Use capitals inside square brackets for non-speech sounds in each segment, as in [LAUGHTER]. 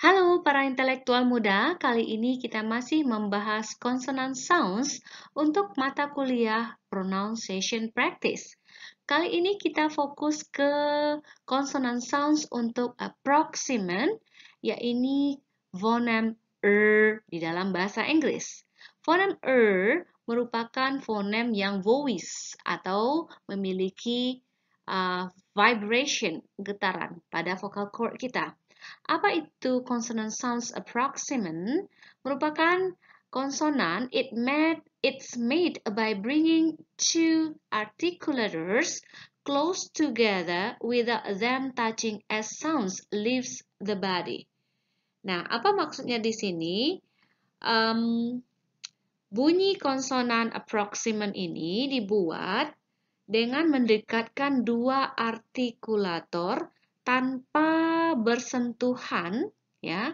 Halo para intelektual muda, kali ini kita masih membahas konsonan sounds untuk mata kuliah pronunciation practice. Kali ini kita fokus ke konsonan sounds untuk approximant, yaitu fonem er di dalam bahasa Inggris. Fonem er merupakan fonem yang voice atau memiliki uh, vibration, getaran pada vocal cord kita. Apa itu consonant sounds approximant? Merupakan konsonan it made it's made by bringing two articulators close together without them touching as sounds leaves the body. Nah, apa maksudnya di sini? Um, bunyi konsonan approximant ini dibuat dengan mendekatkan dua artikulator tanpa bersentuhan ya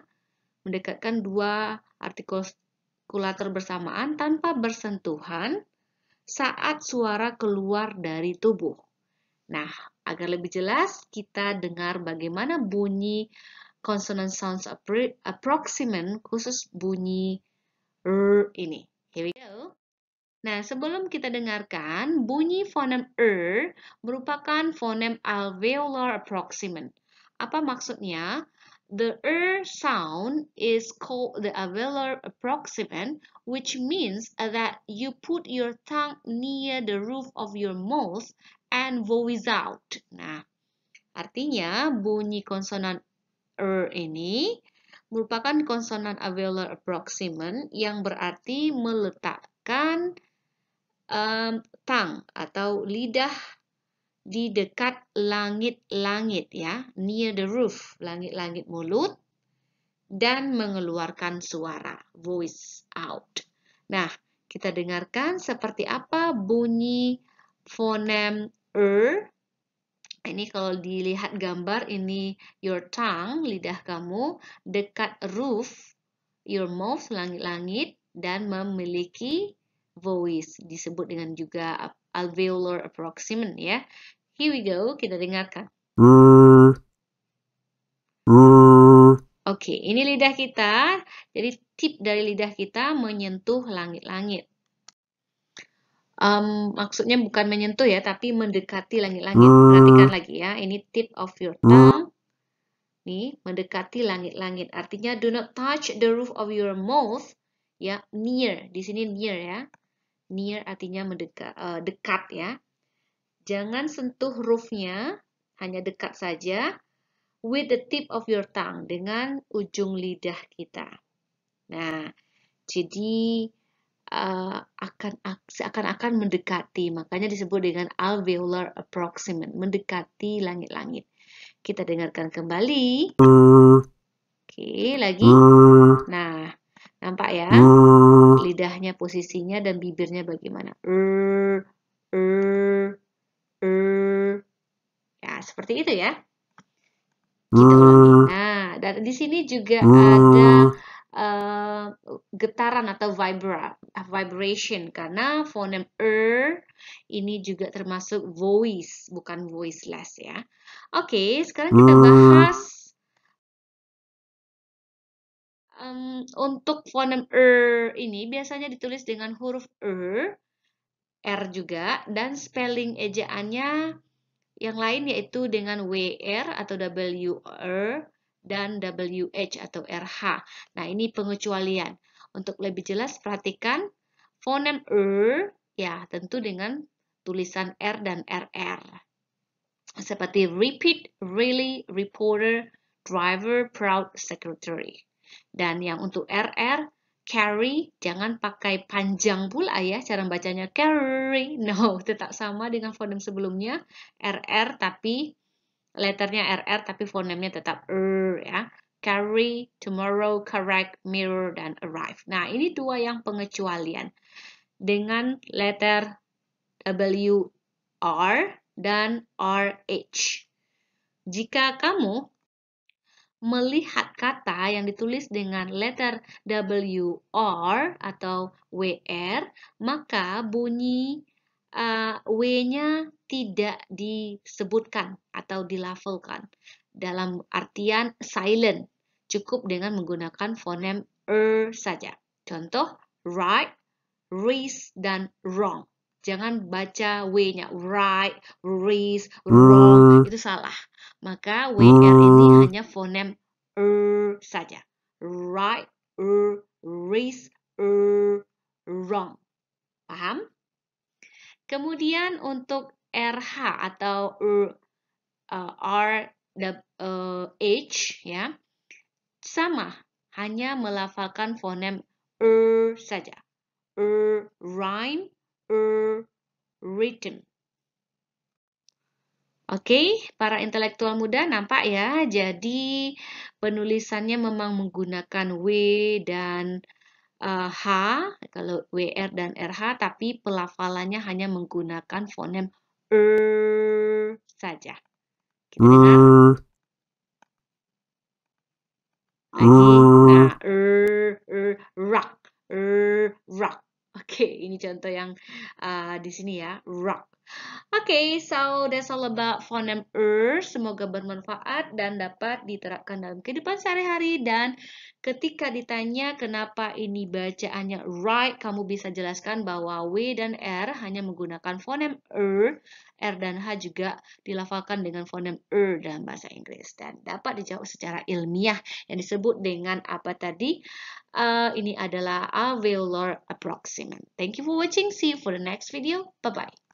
mendekatkan dua artikulator bersamaan tanpa bersentuhan saat suara keluar dari tubuh. Nah, agar lebih jelas kita dengar bagaimana bunyi consonant sounds approximant khusus bunyi r ini. Here we go. Nah, sebelum kita dengarkan, bunyi fonem er merupakan fonem alveolar approximant. Apa maksudnya? The er sound is called the alveolar approximant, which means that you put your tongue near the roof of your mouth and voice out. Nah, artinya bunyi konsonan er ini merupakan konsonan alveolar approximant yang berarti meletakkan um, tang atau lidah di dekat langit-langit ya, near the roof, langit-langit mulut dan mengeluarkan suara, voice out. Nah, kita dengarkan seperti apa bunyi fonem er. Ini kalau dilihat gambar ini your tongue, lidah kamu dekat roof, your mouth, langit-langit dan memiliki voice disebut dengan juga alveolar approximant ya. Here we go, kita dengarkan. Oke, okay, ini lidah kita. Jadi tip dari lidah kita menyentuh langit-langit. Um, maksudnya bukan menyentuh ya, tapi mendekati langit-langit. Perhatikan lagi ya, ini tip of your tongue. Nih, mendekati langit-langit. Artinya do not touch the roof of your mouth. Ya, near. Di sini near ya. Near artinya mendekat, uh, dekat ya. Jangan sentuh roofnya, hanya dekat saja. With the tip of your tongue, dengan ujung lidah kita. Nah, jadi seakan eh, akan uh, akan mendekati, makanya disebut dengan alveolar approximant, mendekati langit-langit. Kita dengarkan kembali. Hmm. Oke, okay, lagi. Hmm. Nah, nampak ya? Hmm lidahnya posisinya dan bibirnya bagaimana. Mm, mm, mm. Ya, seperti itu ya. Gitu gitu. Nah, dan di sini juga ada uh, getaran atau vibra, vibration karena fonem er ini juga termasuk voice, bukan voiceless ya. Oke, okay, sekarang kita bahas untuk fonem er ini biasanya ditulis dengan huruf er, r er juga dan spelling ejaannya yang lain yaitu dengan wr atau wr dan wh atau rh. Nah, ini pengecualian. Untuk lebih jelas perhatikan fonem er ya, tentu dengan tulisan r dan rr. Seperti repeat, really, reporter, driver, proud, secretary. Dan yang untuk RR, carry, jangan pakai panjang pula ya cara bacanya carry. No, [LAUGHS] tetap sama dengan fonem sebelumnya, RR tapi letternya RR tapi fonemnya tetap R ya. Carry, tomorrow, correct, mirror, dan arrive. Nah, ini dua yang pengecualian. Dengan letter WR dan RH. Jika kamu melihat kata yang ditulis dengan letter W or atau WR, maka bunyi uh, W-nya tidak disebutkan atau dilafalkan dalam artian silent, cukup dengan menggunakan fonem r er saja. Contoh, right, raise, dan wrong. Jangan baca W-nya, right, raise, wrong itu salah. Maka WR ini hanya fonem r saja. Right, R, raise, R, wrong. Paham? Kemudian untuk RH atau R, uh, R, the, uh, H ya. Sama, hanya melafalkan fonem r saja. R, rhyme, R, rhythm. Oke, para intelektual muda nampak ya. Jadi penulisannya memang menggunakan W dan eh, H, kalau WR dan RH, tapi pelafalannya hanya menggunakan fonem er saja. rock, gitu ya. e. e. e, rock. Oke, ini contoh yang uh, di sini ya, rock okay, so that's all about phoneme er. Semoga bermanfaat dan dapat diterapkan dalam kehidupan sehari-hari dan ketika ditanya kenapa ini bacaannya right, kamu bisa jelaskan bahwa W dan R hanya menggunakan fonem /r/ R dan H juga dilafalkan dengan fonem /r/ dalam bahasa Inggris dan dapat dijawab secara ilmiah yang disebut dengan apa tadi? Uh, ini adalah alveolar approximant. Thank you for watching. See you for the next video. Bye-bye.